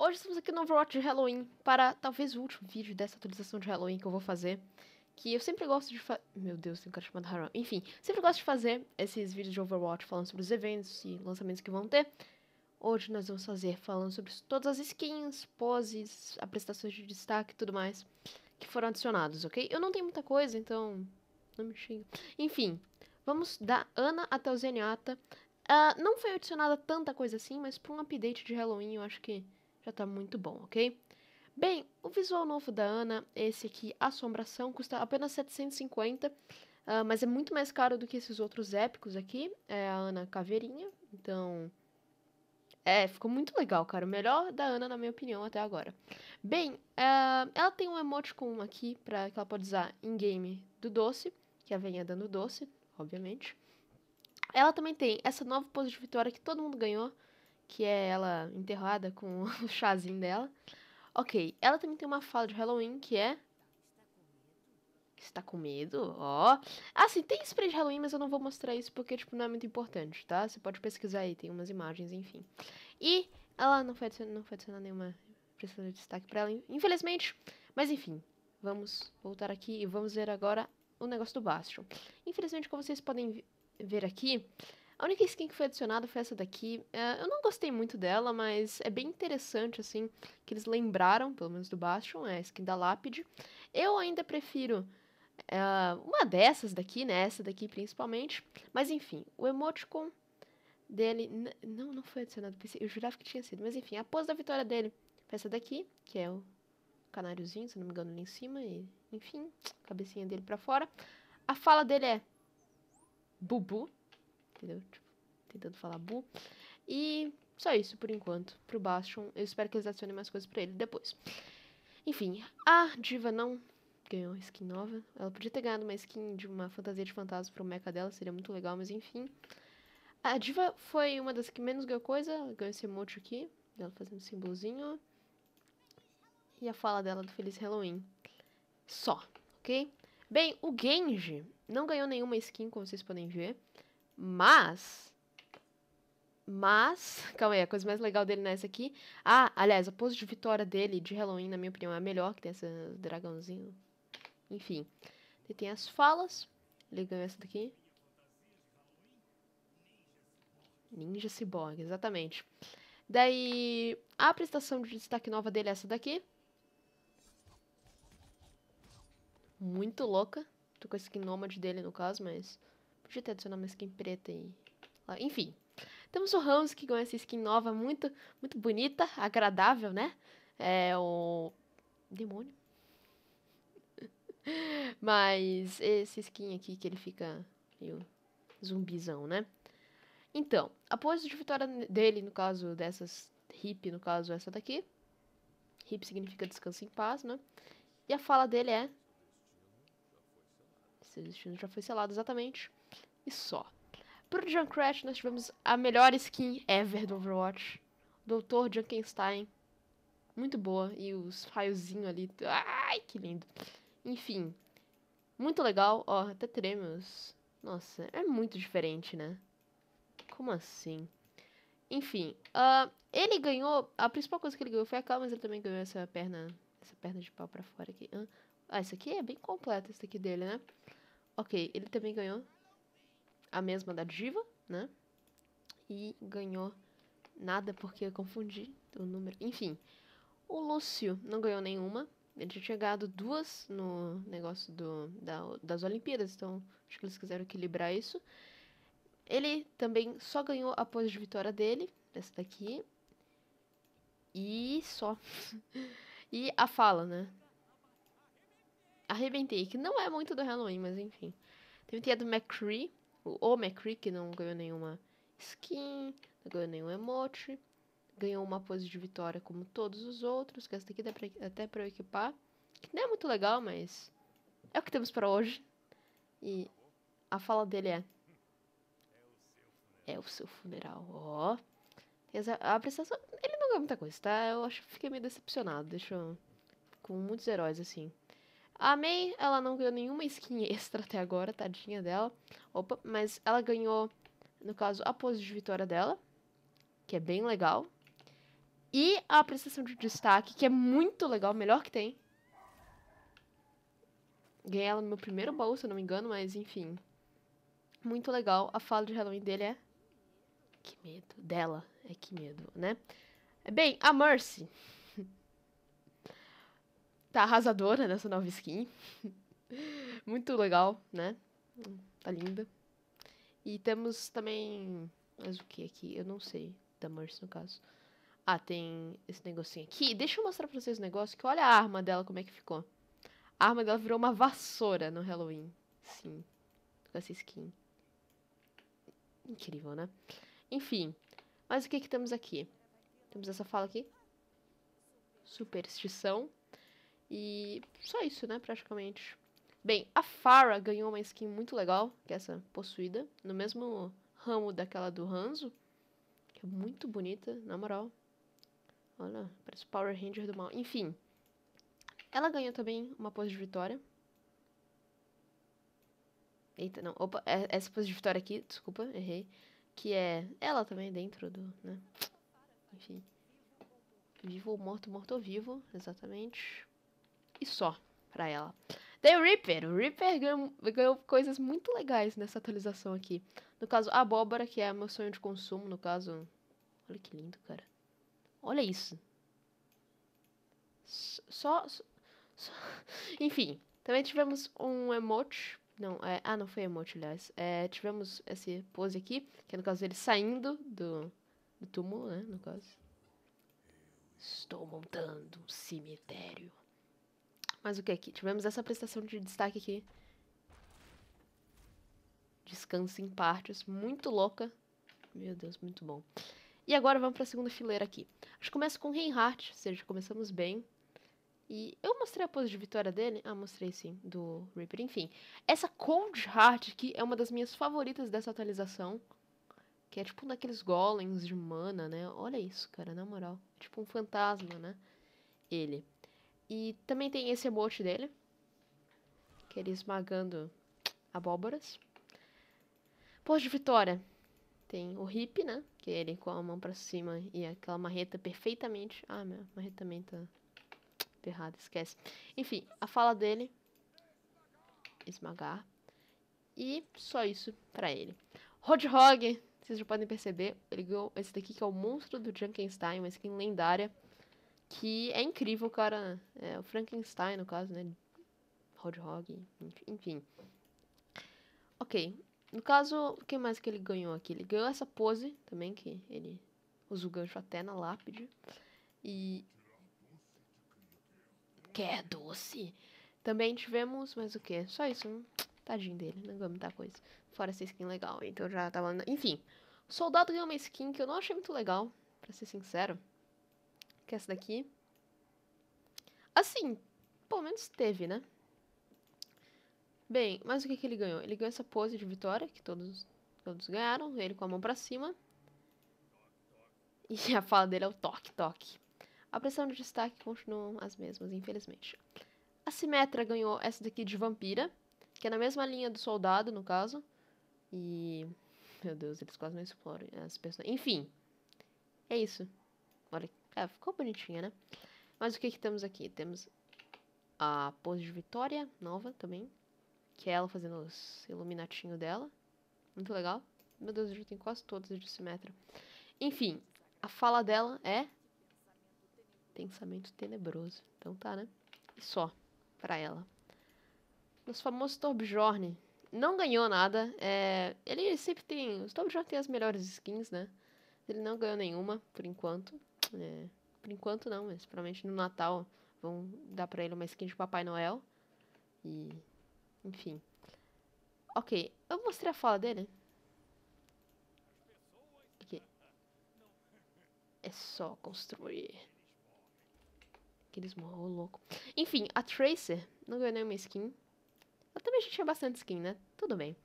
Hoje estamos aqui no Overwatch de Halloween para talvez o último vídeo dessa atualização de Halloween que eu vou fazer. Que eu sempre gosto de fazer. Meu Deus, tem um cara chamado Haram. Enfim, sempre gosto de fazer esses vídeos de Overwatch falando sobre os eventos e lançamentos que vão ter. Hoje nós vamos fazer falando sobre todas as skins, poses, apresentações de destaque e tudo mais que foram adicionados, ok? Eu não tenho muita coisa, então. Não me xinga. Enfim, vamos da Ana até o Zenyatta. Uh, não foi adicionada tanta coisa assim, mas para um update de Halloween eu acho que já tá muito bom, ok? Bem, o visual novo da Ana, esse aqui, Assombração, custa apenas 750, uh, ah, mas é muito mais caro do que esses outros épicos aqui. É a Ana Caveirinha, então... É, ficou muito legal, cara. O melhor da Ana, na minha opinião, até agora. Bem, uh, ela tem um emoticon aqui pra, que ela pode usar em game do doce, que a venha dando doce, obviamente. Ela também tem essa nova pose de vitória que todo mundo ganhou, que é ela enterrada com o chazinho dela. Ok, ela também tem uma fala de Halloween que é. Está com medo? Ó. Oh. Assim, tem spray de Halloween, mas eu não vou mostrar isso porque, tipo, não é muito importante, tá? Você pode pesquisar aí, tem umas imagens, enfim. E ela não foi adicionar, não foi adicionar nenhuma expressão de destaque pra ela, infelizmente. Mas enfim, vamos voltar aqui e vamos ver agora o negócio do Bastion. Infelizmente, como vocês podem ver aqui, a única skin que foi adicionada foi essa daqui. É, eu não gostei muito dela, mas é bem interessante, assim, que eles lembraram, pelo menos do Bastion, é a skin da Lápide. Eu ainda prefiro é, uma dessas daqui, né? Essa daqui principalmente. Mas enfim, o emoticon dele. Não, não foi adicionado. Eu jurava que tinha sido. Mas enfim, a pose da vitória dele foi essa daqui, que é o canáriozinho, se não me engano, ali em cima. E, enfim, cabecinha dele pra fora. A fala dele é. Bubu, entendeu? Tipo, tentando falar bu. E só isso por enquanto pro Bastion. Eu espero que eles adicionem mais coisas pra ele depois. Enfim, a diva não ganhou skin nova. Ela podia ter ganhado uma skin de uma fantasia de fantasma pro mecha dela, seria muito legal, mas enfim. A diva foi uma das que menos ganhou coisa. ganhou esse emote aqui, dela fazendo símbolozinho. E a fala dela do Feliz Halloween. Só, ok? Bem, o Genji não ganhou nenhuma skin, como vocês podem ver. Mas. Mas. Calma aí, a coisa mais legal dele não é essa aqui. Ah, aliás, a pose de vitória dele de Halloween, na minha opinião, é a melhor, que tem esse dragãozinho. Enfim. Ele tem as falas. Ele ganhou essa daqui. Ninja Cyborg, exatamente. Daí, a prestação de destaque nova dele é essa daqui. Muito louca. Tô com esse nômade dele, no caso, mas... Podia ter adicionado uma skin preta aí. Enfim. Temos o Ramos que ganhou essa skin nova, muito, muito bonita, agradável, né? É o. Demônio. Mas esse skin aqui que ele fica meio zumbizão, né? Então, após a vitória dele, no caso dessas hip, no caso essa daqui. Hip significa descanso em paz, né? E a fala dele é. Seu destino já foi selado, exatamente e só. Pro John Crash, nós tivemos a melhor skin ever do Overwatch. Doutor Junkenstein. Muito boa. E os raiozinhos ali. Ai, que lindo. Enfim. Muito legal. Ó, até tremos. Nossa, é muito diferente, né? Como assim? Enfim. Uh, ele ganhou... A principal coisa que ele ganhou foi a calma, mas ele também ganhou essa perna... Essa perna de pau pra fora aqui. Ah, isso aqui é bem completo, esse aqui dele, né? Ok, ele também ganhou a mesma da Diva, né? E ganhou nada porque eu confundi o número. Enfim, o Lúcio não ganhou nenhuma. Ele tinha ganhado duas no negócio do, da, das Olimpíadas, então acho que eles quiseram equilibrar isso. Ele também só ganhou a de vitória dele, essa daqui. E só. e a fala, né? Arrebentei, que não é muito do Halloween, mas enfim. Teve a do McCree, Tipo, o McCree, não ganhou nenhuma skin, não ganhou nenhum emote, ganhou uma pose de vitória como todos os outros, que essa daqui dá pra, até pra eu equipar, que não é muito legal, mas é o que temos para hoje. E a fala dele é... É o seu funeral, ó. Oh. A apresentação, ele não ganhou muita coisa, tá? Eu acho que fiquei meio decepcionado, deixa eu... Com muitos heróis, assim. A May, ela não ganhou nenhuma skin extra até agora, tadinha dela. Opa, mas ela ganhou, no caso, a pose de vitória dela, que é bem legal. E a prestação de destaque, que é muito legal, melhor que tem. Ganhei ela no meu primeiro baú, se eu não me engano, mas enfim. Muito legal. A fala de Halloween dele é. Que medo. Dela. É que medo, né? Bem, a Mercy tá arrasadora nessa nova skin. Muito legal, né? Tá linda. E temos também. Mas o que aqui? Eu não sei. Da Mercy, no caso. Ah, tem esse negocinho aqui. Deixa eu mostrar pra vocês o negócio, que olha a arma dela, como é que ficou. A arma dela virou uma vassoura no Halloween. Sim. Com essa skin. Incrível, né? Enfim. Mas o que que temos aqui? Temos essa fala aqui. Superstição. E só isso, né, praticamente. Bem, a Farah ganhou uma skin muito legal, que é essa possuída, no mesmo ramo daquela do Hanzo, que é muito bonita, na moral. Olha, parece Power Ranger do mal. Enfim, ela ganhou também uma pose de vitória. Eita, não. Opa, é, essa pose de vitória aqui, desculpa, errei. Que é ela também dentro do, né? Enfim. Vivo ou morto, morto ou vivo, exatamente e só para ela. Daí o Reaper. O Reaper ganhou, ganhou, coisas muito legais nessa atualização aqui. No caso, a abóbora, que é meu sonho de consumo, no caso... Olha que lindo, cara. Olha isso. Só... só, só... Enfim, também tivemos um emote. Não, é... ah, não foi emote, aliás. É, tivemos esse pose aqui, que é no caso ele saindo do, do túmulo, né, no caso. Estou montando um cemitério. Mas o que aqui? Tivemos essa prestação de destaque aqui. Descanso em partes. Muito louca. Meu Deus, muito bom. E agora vamos para a segunda fileira aqui. Acho que começa com Reinhardt, ou seja, começamos bem. E eu mostrei a pose de vitória dele? Ah, mostrei sim, do Reaper. Enfim, essa Cold Heart aqui é uma das minhas favoritas dessa atualização. Que é tipo um daqueles golems de mana, né? Olha isso, cara, na moral. É tipo um fantasma, né? Ele. E também tem esse emote dele, que ele esmagando abóboras. Pôs de vitória. Tem o hip, né? Que ele com a mão pra cima e aquela marreta perfeitamente. Ah, minha marreta também tá ferrada, esquece. Enfim, a fala dele. Esmagar. E só isso pra ele. Roadhog, vocês já podem perceber, ele ganhou esse daqui que é o monstro do Junkenstein, uma skin lendária. Que é incrível, cara. É, o Frankenstein, no caso, né? Hodgehog, enfim. Ok. No caso, o que mais que ele ganhou aqui? Ele ganhou essa pose também, que ele usa o gancho até na lápide. E. Que é doce! Também tivemos, mas o que? Só isso, né? Tadinho dele, não ganhou muita coisa. Fora essa skin legal, então já tava. Enfim, o soldado ganhou uma skin que eu não achei muito legal, pra ser sincero que é essa daqui. Assim, pelo menos teve, né? Bem, mas o que, que ele ganhou? Ele ganhou essa pose de vitória, que todos, todos ganharam, ele com a mão para cima. E a fala dele é o toque-toque. A pressão de destaque continuam as mesmas, infelizmente. A Simetra ganhou essa daqui de Vampira, que é na mesma linha do Soldado, no caso. E. Meu Deus, eles quase não exploram as pessoas. Enfim, é isso. Olha é, ficou bonitinha, né? Mas o que que temos aqui? Temos a pose de Vitória, nova também. Que é ela fazendo os iluminatinhos dela. Muito legal. Meu Deus, eu já tenho quase todas de Simetra. Enfim, a fala dela é... Pensamento tenebroso. Então tá, né? E só, pra ela. Nosso famoso Torbjorn. Não ganhou nada. É... Ele sempre tem... Os Torbjorn tem as melhores skins, né? Ele não ganhou nenhuma, por enquanto. É, por enquanto não, mas provavelmente no Natal vão dar pra ele uma skin de Papai Noel. E. Enfim. Ok, eu mostrei a fala dele. Aqui. É só construir. Que eles morram, louco. Enfim, a Tracer não ganhou nenhuma skin. Ela também gente tinha bastante skin, né? Tudo bem.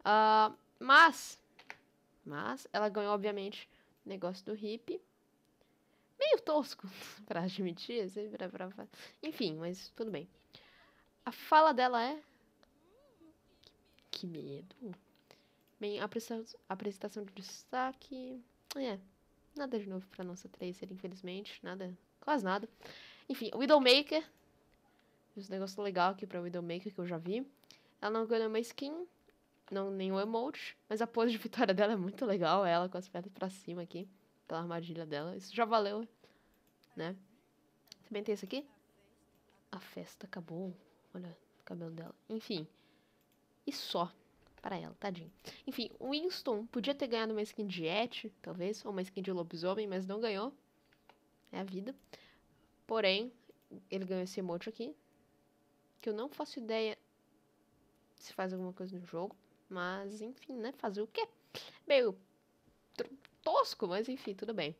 Uh, mas. Mas ela ganhou, obviamente, o negócio do hip tosco para admitir, assim, pra, pra, pra, enfim, mas tudo bem. A fala dela é. Que medo. Bem, a apresentação de destaque. É, nada de novo pra nossa Tracer, infelizmente. Nada, quase nada. Enfim, Widowmaker. Esse negócio legal aqui pra Widowmaker que eu já vi. Ela não ganhou uma skin, não nenhum emote, mas a pose de vitória dela é muito legal, ela com as pernas para cima aqui, pela armadilha dela. Isso já valeu né? Também tem isso aqui. A festa acabou. Olha o cabelo dela. Enfim. E só para ela, tadinho. Enfim, o Winston podia ter ganhado uma skin de Yeti, talvez, ou uma skin de lobisomem, mas não ganhou. É a vida. Porém, ele ganhou esse emote aqui. Que eu não faço ideia se faz alguma coisa no jogo. Mas, enfim, né? Fazer o quê? Meio tosco, mas enfim, tudo bem.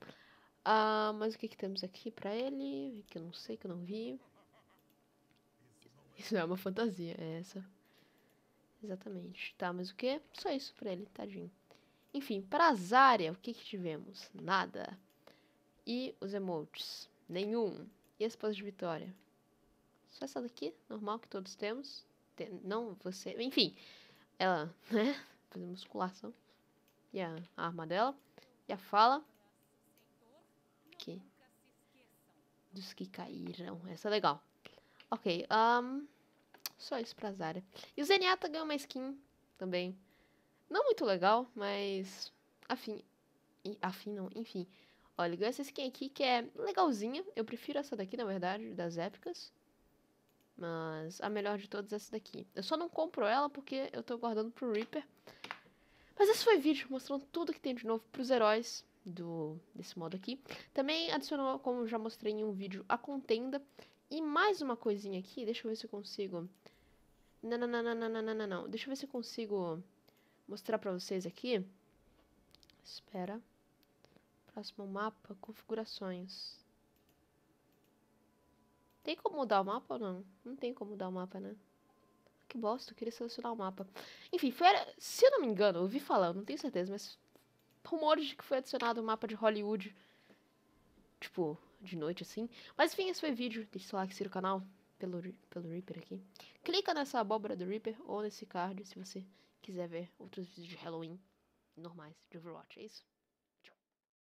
Ah, mas o que, que temos aqui pra ele? Que eu não sei, que eu não vi. Isso é uma fantasia, é essa. Exatamente. Tá, mas o que? Só isso pra ele, tadinho. Enfim, pra Zarya, o que que tivemos? Nada. E os emotes? Nenhum. E as poses de vitória? Só essa daqui, normal, que todos temos. Tem, não, você... Enfim, ela, né? Fazer musculação. E a arma dela. E a fala. dos que caíram. Essa é legal. Ok, um, só isso pra Zara. E o Zenyatta ganhou uma skin também. Não muito legal, mas... Afim... Afim não, enfim. Olha, ele ganhou essa skin aqui que é legalzinha. Eu prefiro essa daqui, na verdade, das épicas. Mas a melhor de todas é essa daqui. Eu só não compro ela porque eu tô guardando pro Reaper. Mas esse foi o vídeo mostrando tudo que tem de novo pros heróis do, desse modo aqui. Também adicionou, como já mostrei em um vídeo, a contenda. E mais uma coisinha aqui, deixa eu ver se eu consigo... Não, não, não, não, não, não, não, não. Deixa eu ver se eu consigo mostrar pra vocês aqui. Espera. Próximo mapa, configurações. Tem como mudar o mapa ou não? Não tem como mudar o mapa, né? Que bosta, eu queria selecionar o mapa. Enfim, foi, se eu não me engano, eu ouvi falar, eu não tenho certeza, mas rumores de que foi adicionado um mapa de Hollywood. Tipo, de noite assim. Mas enfim, esse foi o vídeo. Deixa o seu like, siga o canal pelo, pelo Reaper aqui. Clica nessa abóbora do Reaper ou nesse card se você quiser ver outros vídeos de Halloween normais de Overwatch. É isso.